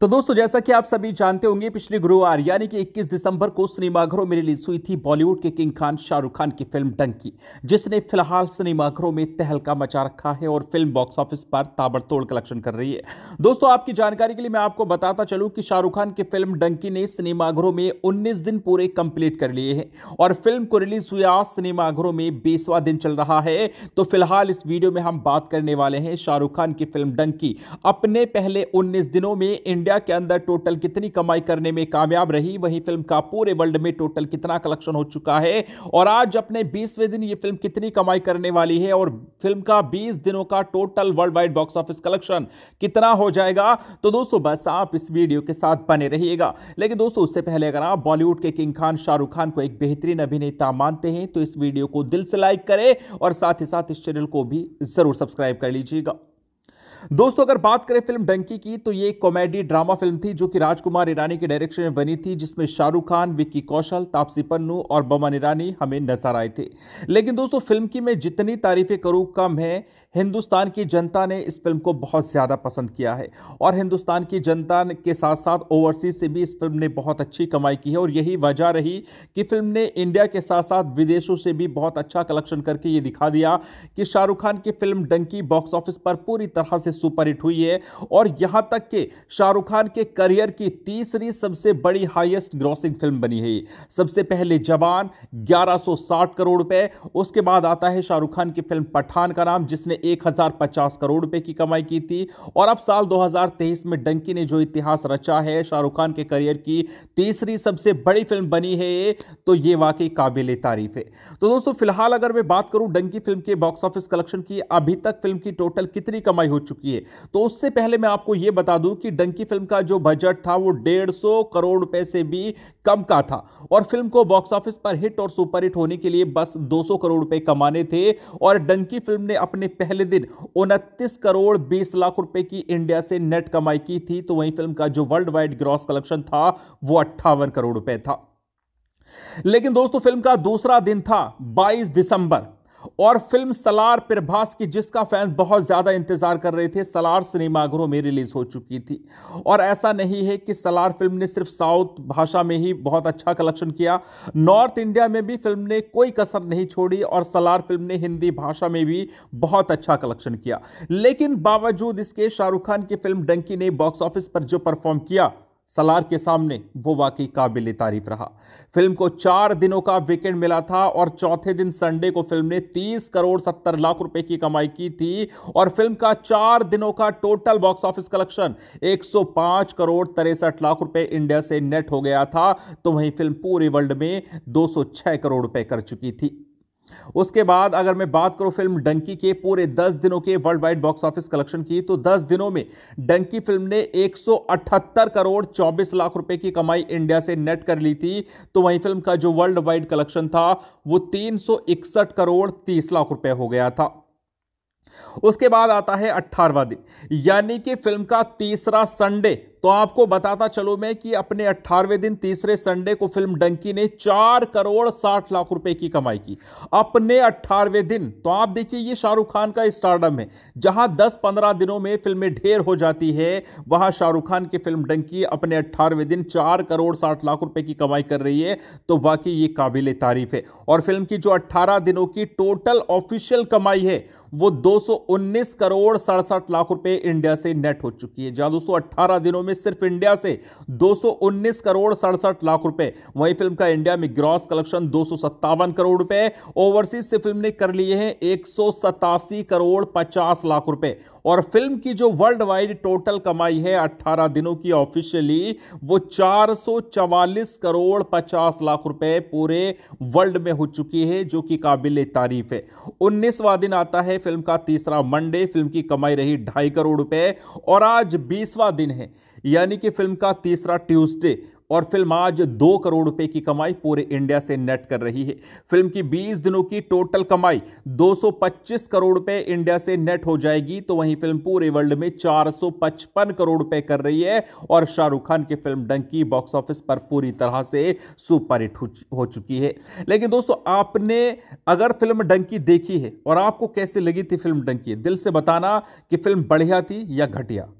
तो दोस्तों जैसा कि आप सभी जानते होंगे पिछले गुरुवार यानी कि 21 दिसंबर को सिनेमाघरों में रिलीज हुई थी बॉलीवुड के किंग खान शाहरुख खान की फिल्म डंकी जिसने फिलहाल सिनेमाघरों में तहलका मचा रखा है और फिल्म बॉक्स ऑफिस पर ताबड़तोड़ कलेक्शन कर रही है दोस्तों आपकी जानकारी के लिए मैं आपको बताता चलूं कि शाहरुख खान की फिल्म डंकी ने सिनेमाघरों में उन्नीस दिन पूरे कंप्लीट कर लिए हैं और फिल्म को रिलीज हुए आज सिनेमाघरों में बीसवा दिन चल रहा है तो फिलहाल इस वीडियो में हम बात करने वाले हैं शाहरुख खान की फिल्म डंकी अपने पहले उन्नीस दिनों में इंडिया इंडिया के अंदर टोटल कितनी कमाई करने में कामयाब रही वहीं फिल्म का पूरे वर्ल्ड में टोटल कितना कलेक्शन हो चुका है और आज अपने बीसवें दिन ये फिल्म कितनी कमाई करने वाली है और फिल्म का बीस दिनों का total world wide box office collection कितना हो जाएगा तो दोस्तों बस आप इस वीडियो के साथ बने रहिएगा लेकिन दोस्तों उससे पहले अगर आप बॉलीवुड के किंग खान शाहरुख खान को एक बेहतरीन अभिनेता मानते हैं तो इस वीडियो को दिल से लाइक करें और साथ ही साथ इस चैनल को भी जरूर सब्सक्राइब कर लीजिएगा दोस्तों अगर बात करें फिल्म डंकी की तो ये कॉमेडी ड्रामा फिल्म थी जो कि राजकुमार ईरानी के डायरेक्शन में बनी थी जिसमें शाहरुख खान विक्की कौशल तापसी पन्नू और बमन ईरानी हमें नजर आए थे लेकिन दोस्तों फिल्म की मैं जितनी तारीफें करूँ कम है हिंदुस्तान की जनता ने इस फिल्म को बहुत ज़्यादा पसंद किया है और हिंदुस्तान की जनता के साथ साथ ओवरसीज से भी इस फिल्म ने बहुत अच्छी कमाई की है और यही वजह रही कि फिल्म ने इंडिया के साथ साथ विदेशों से भी बहुत अच्छा कलेक्शन करके ये दिखा दिया कि शाहरुख खान की फिल्म डंकी बॉक्स ऑफिस पर पूरी तरह से सुपरहिट हुई है और यहाँ तक कि शाहरुख खान के करियर की तीसरी सबसे बड़ी हाइएस्ट ग्रॉसिंग फिल्म बनी है सबसे पहले जवान 1160 करोड़ रुपए उसके बाद आता है शाहरुख खान की फिल्म पठान का नाम जिसने एक करोड़ रुपए की कमाई की थी और अब साल 2023 में डंकी ने जो इतिहास रचा है शाहरुख खान के करियर की तीसरी सबसे बड़ी फिल्म बनी है तो ये वाकई काबिल तारीफ है तो दोस्तों फिलहाल अगर मैं बात करूं डंकी फिल्म के बॉक्स ऑफिस कलेक्शन की अभी तक फिल्म की टोटल कितनी कमाई हो चुकी है तो उससे पहले मैं आपको यह बता दूं कि डंकी फिल्म का जो बजट था वो डेढ़ करोड़ रुपए से भी कम का था और फिल्म को बॉक्स ऑफिस पर हिट और सुपरहिट होने के लिए बस 200 करोड़ रुपए कमाने थे और डंकी फिल्म ने अपने पहले पहले दिन उनतीस करोड़ बीस लाख रुपए की इंडिया से नेट कमाई की थी तो वहीं फिल्म का जो वर्ल्ड वाइड ग्रॉस कलेक्शन था वो अट्ठावन करोड़ रुपए था लेकिन दोस्तों फिल्म का दूसरा दिन था 22 दिसंबर और फिल्म सलार प्रभास की जिसका फैंस बहुत ज़्यादा इंतज़ार कर रहे थे सलार सिनेमाघरों में रिलीज़ हो चुकी थी और ऐसा नहीं है कि सलार फिल्म ने सिर्फ साउथ भाषा में ही बहुत अच्छा कलेक्शन किया नॉर्थ इंडिया में भी फिल्म ने कोई कसर नहीं छोड़ी और सलार फिल्म ने हिंदी भाषा में भी बहुत अच्छा कलेक्शन किया लेकिन बावजूद इसके शाहरुख खान की फिल्म डंकी ने बॉक्स ऑफिस पर जो परफॉर्म किया सलार के सामने वो वाकई काबिल तारीफ रहा फिल्म को चार दिनों का वीकेंड मिला था और चौथे दिन संडे को फिल्म ने 30 करोड़ 70 लाख रुपए की कमाई की थी और फिल्म का चार दिनों का total box office collection 105 crore तिरसठ लाख रुपए इंडिया से नेट हो गया था तो वहीं फिल्म पूरे वर्ल्ड में 206 करोड़ रुपए कर चुकी थी उसके बाद अगर मैं बात करूं फिल्म डंकी के पूरे 10 दिनों के world wide box office collection की तो 10 दिनों में डंकी फिल्म ने 178 करोड़ 24 लाख रुपए की कमाई इंडिया से नेट कर ली थी तो वहीं फिल्म का जो वर्ल्ड वाइड कलेक्शन था वो 361 करोड़ 30 लाख रुपए हो गया था उसके बाद आता है अट्ठारवा दिन यानी कि फिल्म का तीसरा संडे तो आपको बताता चलो मैं कि अपने 18वें दिन तीसरे संडे को फिल्म डंकी ने चार करोड़ साठ लाख रुपए की कमाई की अपने 18वें दिन तो आप देखिए ये शाहरुख खान का स्टारडम है जहां 10-15 दिनों में फिल्में ढेर हो जाती है वहां शाहरुख खान की फिल्म डंकी अपने 18वें दिन चार करोड़ साठ लाख रुपए की कमाई कर रही है तो वाकई ये काबिल तारीफ है और फिल्म की जो अट्ठारह दिनों की टोटल ऑफिशियल कमाई है वो दो करोड़ सड़सठ लाख रुपए इंडिया से नेट हो चुकी है जहां दोस्तों अट्ठारह दिनों में में सिर्फ इंडिया से 219 करोड़ सड़सठ लाख रुपए वही फिल्म का इंडिया में ग्रॉस कलेक्शन दो करोड़ रुपए ओवरसीज से फिल्म ने कर लिए हैं एक करोड़ पचास लाख रुपए और फिल्म की जो वर्ल्ड वाइड टोटल कमाई है 18 दिनों की ऑफिशियली वो 444 करोड़ 50 लाख रुपए पूरे वर्ल्ड में हो चुकी है जो कि काबिल तारीफ है उन्नीसवा दिन आता है फिल्म का तीसरा मंडे फिल्म की कमाई रही ढाई करोड़ रुपए और आज बीसवा दिन है यानी कि फिल्म का तीसरा ट्यूसडे और फिल्म आज दो करोड़ रुपए की कमाई पूरे इंडिया से नेट कर रही है फिल्म की 20 दिनों की टोटल कमाई 225 करोड़ रुपए इंडिया से नेट हो जाएगी तो वहीं फिल्म पूरे वर्ल्ड में 455 करोड़ रुपए कर रही है और शाहरुख खान की फिल्म डंकी बॉक्स ऑफिस पर पूरी तरह से सुपरहिट हो चुकी है लेकिन दोस्तों आपने अगर फिल्म डंकी देखी है और आपको कैसे लगी थी फिल्म डंकी दिल से बताना कि फिल्म बढ़िया थी या घटिया